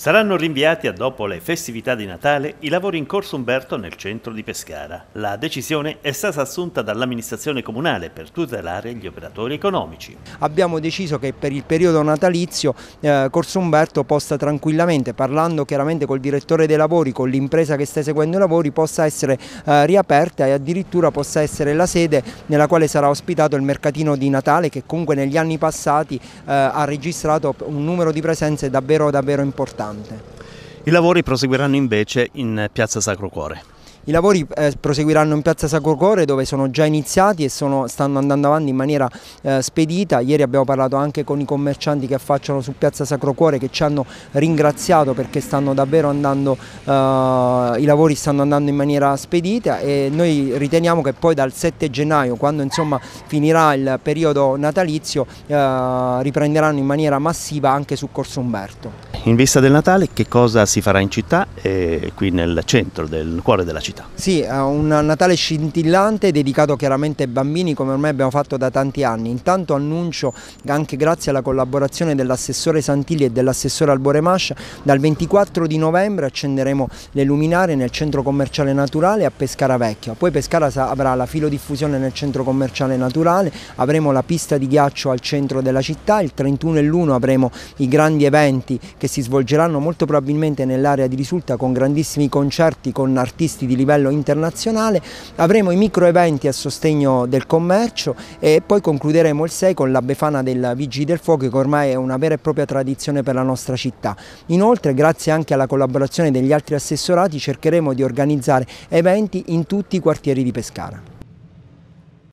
Saranno rinviati a dopo le festività di Natale i lavori in corso Umberto nel centro di Pescara. La decisione è stata assunta dall'amministrazione comunale per tutelare gli operatori economici. Abbiamo deciso che per il periodo natalizio eh, Corso Umberto possa tranquillamente, parlando chiaramente col direttore dei lavori, con l'impresa che sta eseguendo i lavori, possa essere eh, riaperta e addirittura possa essere la sede nella quale sarà ospitato il mercatino di Natale che comunque negli anni passati eh, ha registrato un numero di presenze davvero davvero importante importante. I lavori proseguiranno invece in Piazza Sacro Cuore. I lavori eh, proseguiranno in piazza Sacrocore dove sono già iniziati e sono, stanno andando avanti in maniera eh, spedita. Ieri abbiamo parlato anche con i commercianti che affacciano su piazza Sacrocore che ci hanno ringraziato perché stanno davvero andando, eh, i lavori stanno andando in maniera spedita e noi riteniamo che poi dal 7 gennaio quando insomma, finirà il periodo natalizio eh, riprenderanno in maniera massiva anche su Corso Umberto. In vista del Natale che cosa si farà in città e eh, qui nel centro, nel cuore della città? città. Sì, è un Natale scintillante dedicato chiaramente ai bambini come ormai abbiamo fatto da tanti anni. Intanto annuncio anche grazie alla collaborazione dell'assessore Santilli e dell'assessore Alboremascia dal 24 di novembre accenderemo le luminare nel centro commerciale naturale a Pescara Vecchia. Poi Pescara avrà la filodiffusione nel centro commerciale naturale, avremo la pista di ghiaccio al centro della città, il 31 e l'1 avremo i grandi eventi che si svolgeranno molto probabilmente nell'area di risulta con grandissimi concerti con artisti di livello internazionale, avremo i micro eventi a sostegno del commercio e poi concluderemo il 6 con la Befana del Vigili del Fuoco che ormai è una vera e propria tradizione per la nostra città. Inoltre grazie anche alla collaborazione degli altri assessorati cercheremo di organizzare eventi in tutti i quartieri di Pescara.